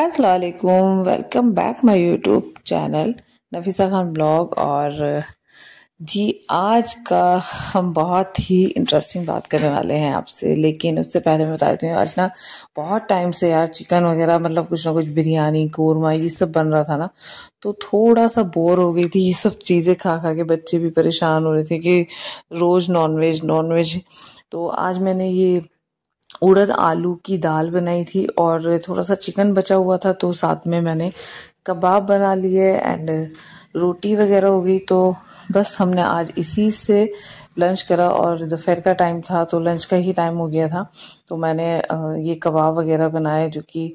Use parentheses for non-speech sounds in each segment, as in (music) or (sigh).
असलकुम welcome back my YouTube channel Nafisa Khan blog और जी आज का हम बहुत ही इंटरेस्टिंग बात करने वाले हैं आपसे लेकिन उससे पहले मैं बता देती हूँ आज ना बहुत टाइम से यार चिकन वगैरह मतलब कुछ ना कुछ बिरयानी कौरमा ये सब बन रहा था ना तो थोड़ा सा बोर हो गई थी ये सब चीज़ें खा खा के बच्चे भी परेशान हो रहे थे कि रोज़ नॉनवेज वेज तो आज मैंने ये उड़द आलू की दाल बनाई थी और थोड़ा सा चिकन बचा हुआ था तो साथ में मैंने कबाब बना लिए एंड रोटी वगैरह हो गई तो बस हमने आज इसी से लंच करा और दोपहर का टाइम था तो लंच का ही टाइम हो गया था तो मैंने ये कबाब वगैरह बनाए जो कि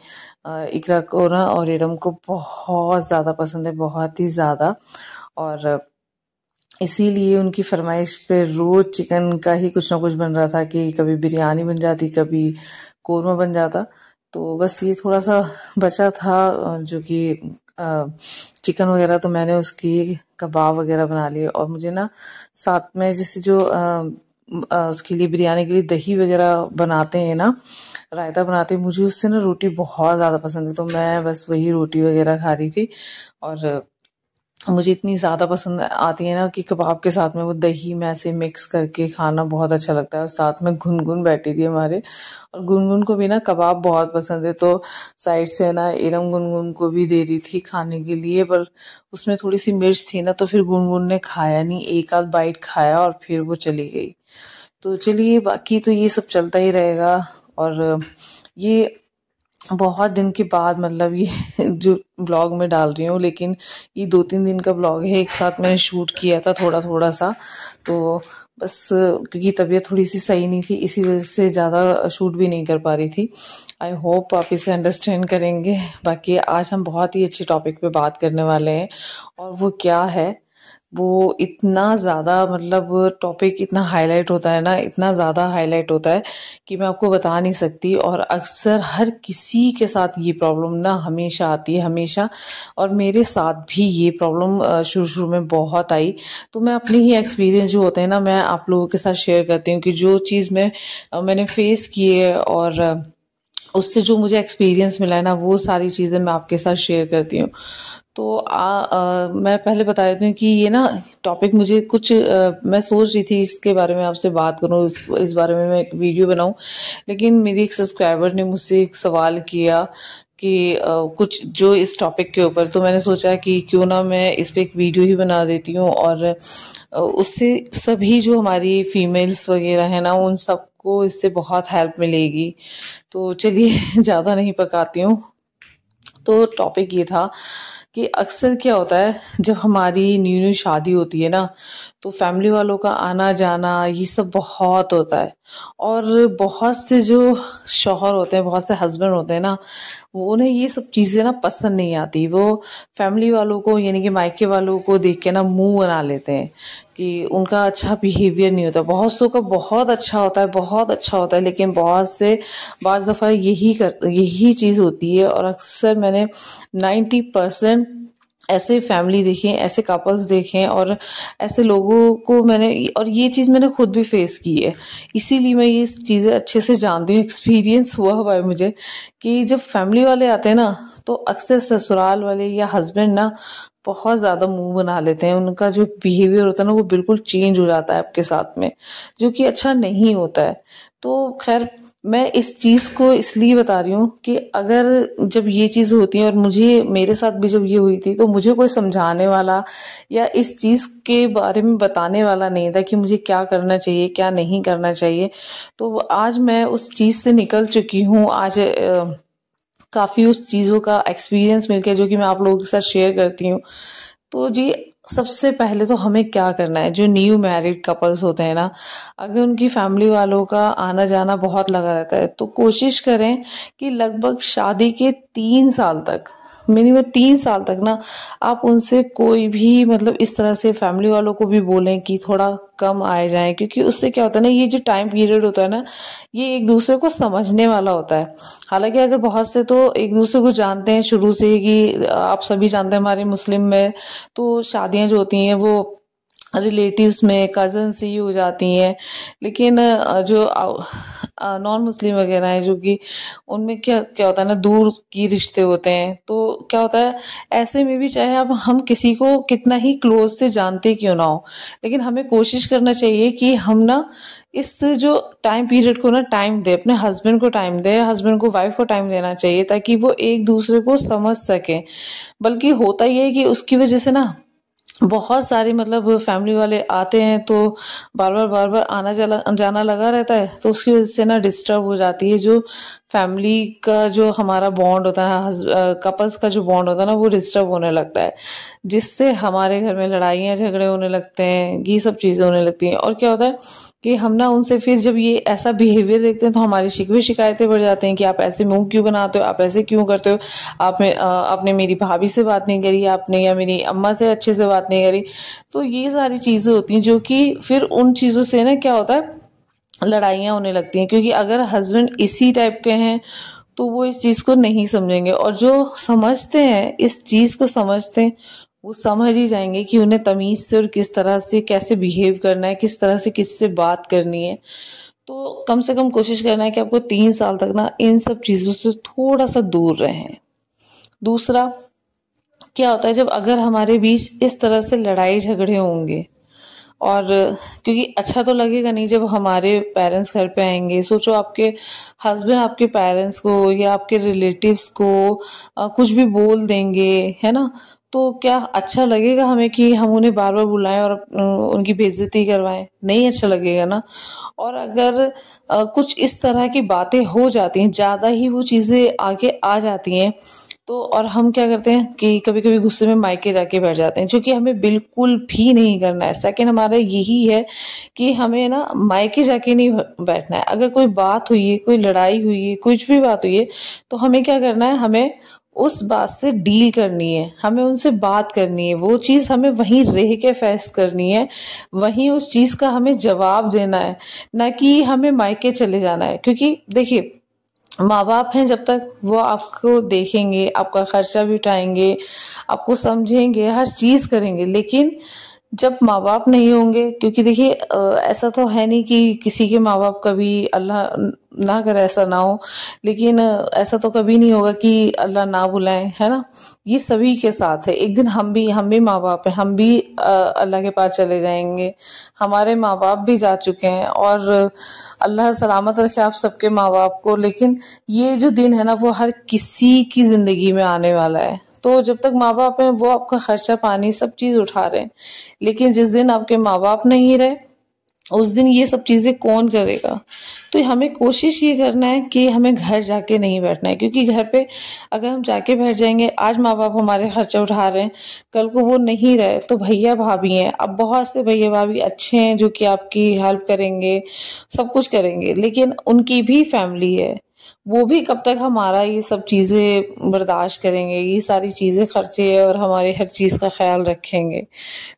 इकरा को और इरम को बहुत ज़्यादा पसंद है बहुत ही ज़्यादा और इसीलिए उनकी फरमाइश पे रोज चिकन का ही कुछ ना कुछ बन रहा था कि कभी बिरयानी बन जाती कभी कोरमा बन जाता तो बस ये थोड़ा सा बचा था जो कि चिकन वगैरह तो मैंने उसकी कबाब वगैरह बना लिए और मुझे ना साथ में जैसे जो आ, आ, उसके लिए बिरयानी के लिए दही वगैरह बनाते हैं ना रायता बनाते हैं मुझे उससे ना रोटी बहुत ज़्यादा पसंद है तो मैं बस वही रोटी वगैरह खा रही थी और मुझे इतनी ज़्यादा पसंद आती है ना कि कबाब के साथ में वो दही में ऐसे मिक्स करके खाना बहुत अच्छा लगता है और साथ में गुनगुन बैठी थी हमारे और गुनगुन को भी ना कबाब बहुत पसंद है तो साइड से ना इरम गुनगुन को भी दे रही थी खाने के लिए पर उसमें थोड़ी सी मिर्च थी ना तो फिर गुनगुन ने खाया नहीं एक आध बाइट खाया और फिर वो चली गई तो चलिए बाकी तो ये सब चलता ही रहेगा और ये बहुत दिन के बाद मतलब ये (laughs) जो ब्लॉग में डाल रही हूँ लेकिन ये दो तीन दिन का ब्लॉग है एक साथ मैंने शूट किया था थोड़ा थोड़ा सा तो बस क्योंकि तबीयत थोड़ी सी सही नहीं थी इसी वजह से ज़्यादा शूट भी नहीं कर पा रही थी आई होप आप इसे अंडरस्टैंड करेंगे बाकी आज हम बहुत ही अच्छे टॉपिक पे बात करने वाले हैं और वो क्या है वो इतना ज़्यादा मतलब टॉपिक इतना हाईलाइट होता है ना इतना ज़्यादा हाईलाइट होता है कि मैं आपको बता नहीं सकती और अक्सर हर किसी के साथ ये प्रॉब्लम ना हमेशा आती है हमेशा और मेरे साथ भी ये प्रॉब्लम शुरू शुरू में बहुत आई तो मैं अपने ही एक्सपीरियंस जो होते हैं ना मैं आप लोगों के साथ शेयर करती हूँ कि जो चीज़ मैं मैंने फेस किए और उससे जो मुझे एक्सपीरियंस मिला है ना वो सारी चीज़ें मैं आपके साथ शेयर करती हूँ तो आ, आ, मैं पहले बता देती हूँ कि ये ना टॉपिक मुझे कुछ आ, मैं सोच रही थी इसके बारे में आपसे बात करूँ इस इस बारे में मैं एक वीडियो बनाऊँ लेकिन मेरी एक सब्सक्राइबर ने मुझसे एक सवाल किया कि आ, कुछ जो इस टॉपिक के ऊपर तो मैंने सोचा कि क्यों ना मैं इस पर एक वीडियो ही बना देती हूँ और उससे सभी जो हमारी फीमेल्स वगैरह हैं ना उन सब आपको इससे बहुत हेल्प मिलेगी तो चलिए (laughs) ज़्यादा नहीं पकाती हूँ तो टॉपिक ये था कि अक्सर क्या होता है जब हमारी न्यू न्यू शादी होती है ना तो फैमिली वालों का आना जाना ये सब बहुत होता है और बहुत से जो शोहर होते हैं बहुत से हस्बैंड होते हैं ना वो उन्हें ये सब चीज़ें ना पसंद नहीं आती वो फैमिली वालों को यानी कि मायके वालों को देख के ना मुंह बना लेते हैं कि उनका अच्छा बिहेवियर नहीं होता बहुत सो का बहुत अच्छा होता है बहुत अच्छा होता है लेकिन बहुत से बज दफ़ा यही कर यही चीज़ होती है और अक्सर मैंने नाइन्टी परसेंट ऐसे फैमिली देखें ऐसे कपल्स देखें और ऐसे लोगों को मैंने और ये चीज़ मैंने खुद भी फेस की है इसीलिए मैं ये चीज़ें अच्छे से जानती हूँ एक्सपीरियंस हुआ हुआ है मुझे कि जब फैमिली वाले आते हैं ना तो अक्सर ससुराल वाले या हस्बैंड ना बहुत ज़्यादा मुंह बना लेते हैं उनका जो बिहेवियर होता है ना वो बिल्कुल चेंज हो जाता है आपके साथ में जो कि अच्छा नहीं होता है तो खैर मैं इस चीज को इसलिए बता रही हूँ कि अगर जब ये चीज होती है और मुझे मेरे साथ भी जब ये हुई थी तो मुझे कोई समझाने वाला या इस चीज के बारे में बताने वाला नहीं था कि मुझे क्या करना चाहिए क्या नहीं करना चाहिए तो आज मैं उस चीज से निकल चुकी हूँ आज आ, काफ़ी उस चीज़ों का एक्सपीरियंस मिल गया जो कि मैं आप लोगों के साथ शेयर करती हूँ तो जी सबसे पहले तो हमें क्या करना है जो न्यू मैरिड कपल्स होते हैं ना अगर उनकी फैमिली वालों का आना जाना बहुत लगा रहता है तो कोशिश करें कि लगभग शादी के तीन साल तक मिनिमम तीन साल तक ना आप उनसे कोई भी मतलब इस तरह से फैमिली वालों को भी बोलें कि थोड़ा कम आए जाएं क्योंकि उससे क्या होता है ना ये जो टाइम पीरियड होता है ना ये एक दूसरे को समझने वाला होता है हालांकि अगर बहुत से तो एक दूसरे को जानते हैं शुरू से कि आप सभी जानते हैं हमारे मुस्लिम में तो शादियां जो होती हैं वो रिलेटिव्स में कज़न्स ही हो जाती हैं लेकिन जो नॉन मुस्लिम वगैरह हैं जो कि उनमें क्या क्या होता है ना दूर की रिश्ते होते हैं तो क्या होता है ऐसे में भी चाहे अब हम किसी को कितना ही क्लोज से जानते क्यों ना हो लेकिन हमें कोशिश करना चाहिए कि हम ना इस जो टाइम पीरियड को ना टाइम दे अपने हस्बैंड को टाइम दे हस्बैंड को वाइफ को टाइम देना चाहिए ताकि वो एक दूसरे को समझ सकें बल्कि होता ही है कि उसकी वजह से ना बहुत सारे मतलब फैमिली वाले आते हैं तो बार बार बार बार आना जाना जाना लगा रहता है तो उसकी वजह से ना डिस्टर्ब हो जाती है जो फैमिली का जो हमारा बॉन्ड होता है कपल्स का जो बॉन्ड होता है ना वो डिस्टर्ब होने लगता है जिससे हमारे घर में लड़ाइयाँ झगड़े होने लगते हैं ये सब चीज़ें होने लगती हैं और क्या होता है कि हम ना उनसे फिर जब ये ऐसा बिहेवियर देखते हैं तो हमारी शिकवे शिकायतें बढ़ जाते हैं कि आप ऐसे मुंह क्यों बनाते हो आप ऐसे क्यों करते हो आप में, आ, आपने मेरी भाभी से बात नहीं करी आपने या मेरी अम्मा से अच्छे से बात नहीं करी तो ये सारी चीज़ें होती हैं जो कि फिर उन चीज़ों से ना क्या होता है लड़ाइयाँ होने लगती हैं क्योंकि अगर हस्बैंड इसी टाइप के हैं तो वो इस चीज़ को नहीं समझेंगे और जो समझते हैं इस चीज़ को समझते हैं वो समझ ही जाएंगे कि उन्हें तमीज़ से और किस तरह से कैसे बिहेव करना है किस तरह से किससे बात करनी है तो कम से कम कोशिश करना है कि आपको तीन साल तक ना इन सब चीज़ों से थोड़ा सा दूर रहें दूसरा क्या होता है जब अगर हमारे बीच इस तरह से लड़ाई झगड़े होंगे और क्योंकि अच्छा तो लगेगा नहीं जब हमारे पेरेंट्स घर पे आएंगे सोचो आपके हस्बैंड आपके पेरेंट्स को या आपके रिलेटिव्स को आ, कुछ भी बोल देंगे है ना तो क्या अच्छा लगेगा हमें कि हम उन्हें बार बार बुलाएं और उनकी बेजती करवाएं नहीं अच्छा लगेगा ना और अगर आ, कुछ इस तरह की बातें हो जाती हैं ज़्यादा ही वो चीज़ें आगे आ जाती हैं तो और हम क्या करते हैं कि कभी कभी गुस्से में मायके जाके बैठ जाते हैं जो कि हमें बिल्कुल भी नहीं करना है सेकेंड हमारा यही है कि हमें ना मायके जाके नहीं बैठना है अगर कोई बात हुई है कोई लड़ाई हुई है कुछ भी बात हुई है तो हमें क्या करना है हमें उस बात से डील करनी है हमें उनसे बात करनी है वो चीज़ हमें वहीं रह के फैस करनी है वहीं उस चीज़ का हमें जवाब देना है ना कि हमें मायके चले जाना है क्योंकि देखिए माँ बाप हैं जब तक वो आपको देखेंगे आपका खर्चा भी उठाएंगे आपको समझेंगे हर चीज़ करेंगे लेकिन जब माँ बाप नहीं होंगे क्योंकि देखिए ऐसा तो है नहीं कि किसी के माँ बाप कभी अल्लाह ना करे ऐसा ना हो लेकिन ऐसा तो कभी नहीं होगा कि अल्लाह ना बुलाए है ना ये सभी के साथ है एक दिन हम भी हम भी माँ बाप हैं हम भी अल्लाह के पास चले जाएंगे हमारे माँ बाप भी जा चुके हैं और अल्लाह सलामत रखे आप सबके माँ बाप को लेकिन ये जो दिन है ना वो हर किसी की ज़िंदगी में आने वाला है तो जब तक माँ बाप हैं वो आपका खर्चा पानी सब चीज़ उठा रहे हैं लेकिन जिस दिन आपके माँ बाप नहीं रहे उस दिन ये सब चीज़ें कौन करेगा तो हमें कोशिश ये करना है कि हमें घर जाके नहीं बैठना है क्योंकि घर पे अगर हम जाके बैठ जाएंगे आज माँ बाप हमारे खर्चे उठा रहे हैं कल को वो नहीं रहे तो भैया भाभी हैं अब बहुत से भैया भाभी अच्छे हैं जो कि आपकी हेल्प करेंगे सब कुछ करेंगे लेकिन उनकी भी फैमिली है वो भी कब तक हमारा ये सब चीज़ें बर्दाश्त करेंगे ये सारी चीज़ें खर्चे और हमारे हर चीज़ का ख्याल रखेंगे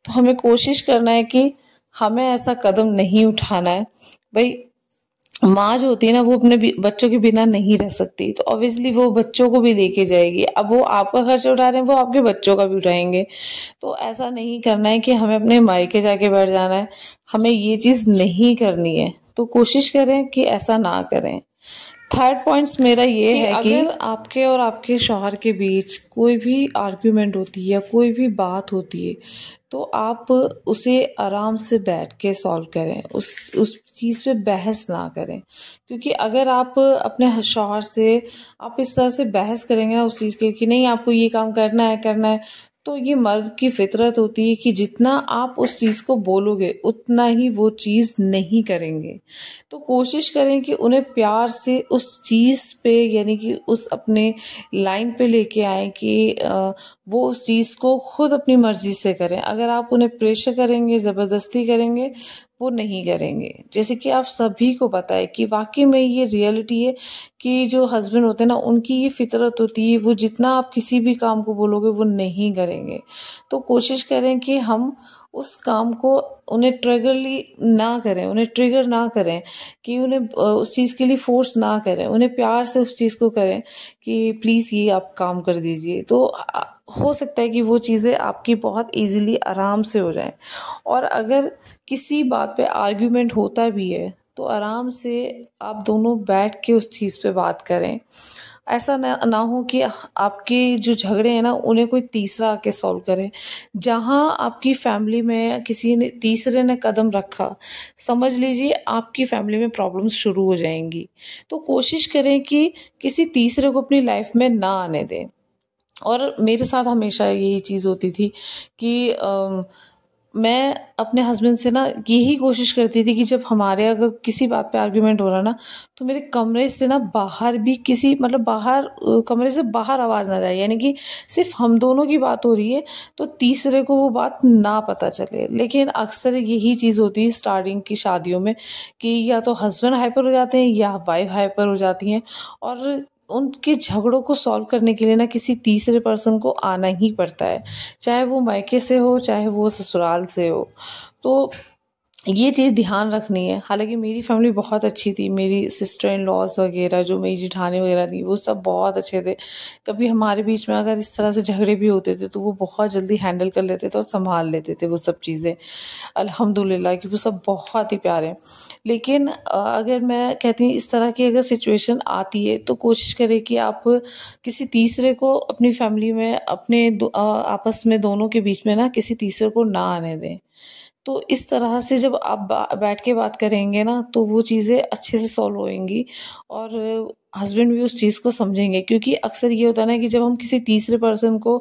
तो हमें कोशिश करना है कि हमें ऐसा कदम नहीं उठाना है भाई माँ जो होती है ना वो अपने बच्चों के बिना नहीं रह सकती तो ऑब्वियसली वो बच्चों को भी लेके जाएगी अब वो आपका खर्चा उठा रहे हैं वो आपके बच्चों का भी उठाएंगे तो ऐसा नहीं करना है कि हमें अपने मायके जाके बैठ जाना है हमें ये चीज़ नहीं करनी है तो कोशिश करें कि ऐसा ना करें थर्ड पॉइंट्स मेरा ये है कि अगर आपके और आपके शोहर के बीच कोई भी आर्ग्यूमेंट होती है या कोई भी बात होती है तो आप उसे आराम से बैठ के सॉल्व करें उस उस चीज़ पे बहस ना करें क्योंकि अगर आप अपने शोहर से आप इस तरह से बहस करेंगे ना उस चीज़ के कि नहीं आपको ये काम करना है करना है तो ये मर्द की फितरत होती है कि जितना आप उस चीज़ को बोलोगे उतना ही वो चीज़ नहीं करेंगे तो कोशिश करें कि उन्हें प्यार से उस चीज़ पे यानी कि उस अपने लाइन पे लेके आए कि वो उस चीज़ को खुद अपनी मर्ज़ी से करें अगर आप उन्हें प्रेशर करेंगे ज़बरदस्ती करेंगे वो नहीं करेंगे जैसे कि आप सभी को पता है कि वाकई में ये रियलिटी है कि जो हस्बैंड होते हैं ना उनकी ये फितरत होती है वो जितना आप किसी भी काम को बोलोगे वो नहीं करेंगे तो कोशिश करें कि हम उस काम को उन्हें ट्रिगरली ना करें उन्हें ट्रिगर ना करें कि उन्हें उस चीज़ के लिए फोर्स ना करें उन्हें प्यार से उस चीज़ को करें कि प्लीज़ ये आप काम कर दीजिए तो हो सकता है कि वो चीज़ें आपकी बहुत इजीली आराम से हो जाएं और अगर किसी बात पे आर्ग्यूमेंट होता भी है तो आराम से आप दोनों बैठ के उस चीज़ पे बात करें ऐसा ना ना हो कि आपके जो झगड़े हैं ना उन्हें कोई तीसरा आके सॉल्व करे जहाँ आपकी फैमिली में किसी ने तीसरे ने कदम रखा समझ लीजिए आपकी फैमिली में प्रॉब्लम्स शुरू हो जाएंगी तो कोशिश करें कि किसी तीसरे को अपनी लाइफ में ना आने दें और मेरे साथ हमेशा यही चीज़ होती थी कि आ, मैं अपने हस्बैंड से ना यही कोशिश करती थी कि जब हमारे अगर किसी बात पे आर्ग्यूमेंट हो रहा ना तो मेरे कमरे से ना बाहर भी किसी मतलब बाहर कमरे से बाहर आवाज़ ना जाए यानी कि सिर्फ हम दोनों की बात हो रही है तो तीसरे को वो बात ना पता चले लेकिन अक्सर यही चीज़ होती है स्टार्टिंग की शादियों में कि या तो हस्बैंड हाइपर हो जाते हैं या वाइफ हाइपर हो जाती हैं और उनके झगड़ों को सॉल्व करने के लिए ना किसी तीसरे पर्सन को आना ही पड़ता है चाहे वो मायके से हो चाहे वो ससुराल से हो तो ये चीज़ ध्यान रखनी है हालांकि मेरी फैमिली बहुत अच्छी थी मेरी सिस्टर इन लॉज वगैरह जो मेरी जिठानी वगैरह थी वो सब बहुत अच्छे थे कभी हमारे बीच में अगर इस तरह से झगड़े भी होते थे तो वो बहुत जल्दी हैंडल कर लेते थे और संभाल लेते थे वो सब चीज़ें अल्हम्दुलिल्लाह कि वो सब बहुत ही प्यारे लेकिन अगर मैं कहती हूँ इस तरह की अगर सिचुएशन आती है तो कोशिश करें कि आप किसी तीसरे को अपनी फैमिली में अपने आपस में दोनों के बीच में ना किसी तीसरे को ना आने दें तो इस तरह से जब आप बैठ के बात करेंगे ना तो वो चीज़ें अच्छे से सॉल्व होएंगी और हस्बैंड भी उस चीज़ को समझेंगे क्योंकि अक्सर ये होता है ना कि जब हम किसी तीसरे पर्सन को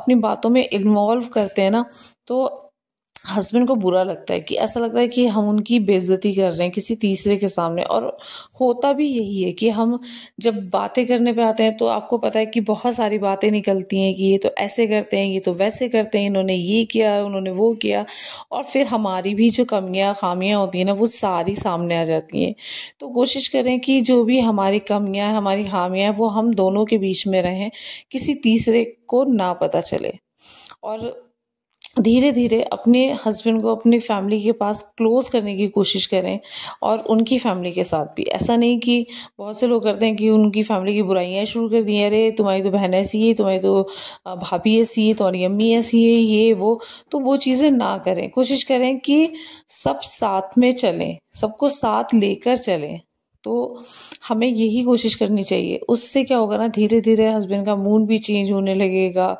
अपनी बातों में इन्वॉल्व करते हैं ना तो हस्बैंड को बुरा लगता है कि ऐसा लगता है कि हम उनकी बेइज्जती कर रहे हैं किसी तीसरे के सामने और होता भी यही है कि हम जब बातें करने पे आते हैं तो आपको पता है कि बहुत सारी बातें निकलती हैं कि ये तो ऐसे करते हैं ये तो वैसे करते हैं इन्होंने ये किया उन्होंने वो किया और फिर हमारी भी जो कमियाँ खामियाँ होती हैं ना वो सारी सामने आ जाती हैं तो कोशिश करें कि जो भी हमारी कमियाँ हमारी खामियाँ वो हम दोनों के बीच में रहें किसी तीसरे को ना पता चले और धीरे धीरे अपने हस्बैंड को अपने फैमिली के पास क्लोज करने की कोशिश करें और उनकी फैमिली के साथ भी ऐसा नहीं कि बहुत से लोग करते हैं कि उनकी फैमिली की बुराइयाँ शुरू कर दी अरे तुम्हारी तो बहन ऐसी है तुम्हारी तो भाभी ऐसी है तुम्हारी अम्मी ऐसी है ये वो तो वो चीज़ें ना करें कोशिश करें कि सब साथ में चलें सबको साथ लेकर चलें तो हमें यही कोशिश करनी चाहिए उससे क्या होगा ना धीरे धीरे हस्बैंड का मूड भी चेंज होने लगेगा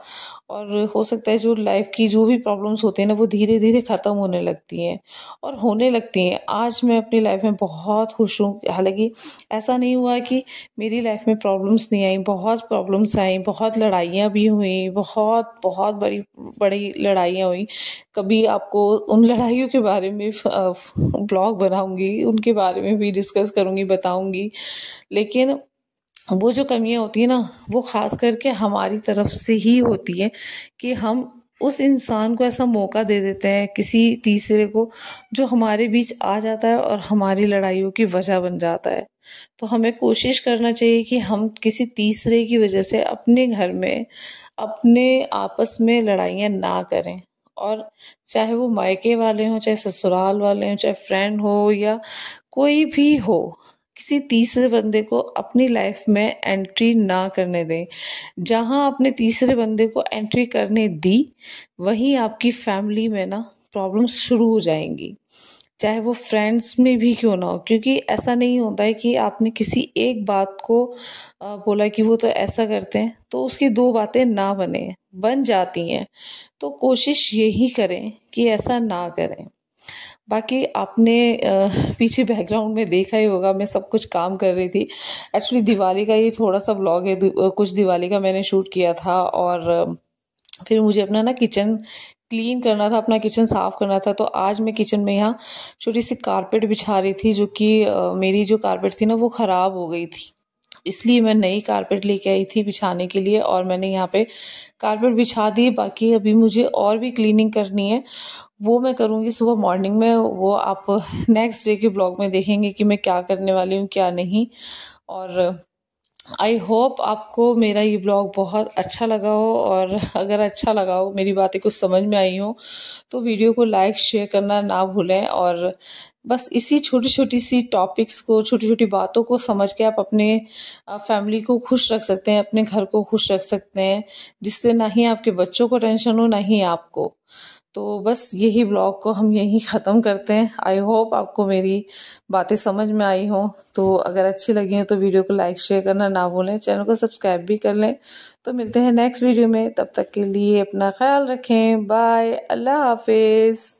और हो सकता है जो लाइफ की जो भी प्रॉब्लम्स होती हैं ना वो धीरे धीरे ख़त्म होने लगती हैं और होने लगती हैं आज मैं अपनी लाइफ में बहुत खुश हूँ हालांकि ऐसा नहीं हुआ कि मेरी लाइफ में प्रॉब्लम्स नहीं आई बहुत प्रॉब्लम्स आई बहुत लड़ाइयाँ भी हुई बहुत बहुत बड़ी बड़ी लड़ाइयाँ हुई कभी आपको उन लड़ाइयों के बारे में ब्लॉग बनाऊँगी उनके बारे में भी डिस्कस करूँगी बताऊँगी लेकिन वो जो कमियाँ होती हैं ना वो ख़ास करके हमारी तरफ से ही होती है कि हम उस इंसान को ऐसा मौका दे देते हैं किसी तीसरे को जो हमारे बीच आ जाता है और हमारी लड़ाइयों की वजह बन जाता है तो हमें कोशिश करना चाहिए कि हम किसी तीसरे की वजह से अपने घर में अपने आपस में लड़ाइयाँ ना करें और चाहे वो मायके वाले हों चाहे ससुराल वाले हों चाहे फ्रेंड हो या कोई भी हो किसी तीसरे बंदे को अपनी लाइफ में एंट्री ना करने दें जहां आपने तीसरे बंदे को एंट्री करने दी वहीं आपकी फैमिली में ना प्रॉब्लम्स शुरू हो जाएंगी चाहे वो फ्रेंड्स में भी क्यों ना हो क्योंकि ऐसा नहीं होता है कि आपने किसी एक बात को बोला कि वो तो ऐसा करते हैं तो उसकी दो बातें ना बने बन जाती हैं तो कोशिश यही करें कि ऐसा ना करें बाकी आपने पीछे बैकग्राउंड में देखा ही होगा मैं सब कुछ काम कर रही थी एक्चुअली दिवाली का ये थोड़ा सा ब्लॉग है कुछ दिवाली का मैंने शूट किया था और फिर मुझे अपना ना किचन क्लीन करना था अपना किचन साफ़ करना था तो आज मैं किचन में यहाँ छोटी सी कारपेट बिछा रही थी जो कि मेरी जो कारपेट थी ना वो ख़राब हो गई थी इसलिए मैं नई कारपेट लेके आई थी बिछाने के लिए और मैंने यहाँ पे कारपेट बिछा दी बाकी अभी मुझे और भी क्लीनिंग करनी है वो मैं करूँगी सुबह मॉर्निंग में वो आप नेक्स्ट डे के ब्लॉग में देखेंगे कि मैं क्या करने वाली हूँ क्या नहीं और आई होप आपको मेरा ये ब्लॉग बहुत अच्छा लगा हो और अगर अच्छा लगा हो मेरी बातें कुछ समझ में आई हो तो वीडियो को लाइक शेयर करना ना भूलें और बस इसी छोटी छोटी सी टॉपिक्स को छोटी छोटी बातों को समझ के आप अपने फैमिली को खुश रख सकते हैं अपने घर को खुश रख सकते हैं जिससे ना ही आपके बच्चों को टेंशन हो ना ही आपको तो बस यही ब्लॉग को हम यहीं ख़त्म करते हैं आई होप आपको मेरी बातें समझ में आई हों तो अगर अच्छी लगी है तो वीडियो को लाइक शेयर करना ना भूलें चैनल को सब्सक्राइब भी कर लें तो मिलते हैं नेक्स्ट वीडियो में तब तक के लिए अपना ख्याल रखें बाय अल्लाह हाफिज़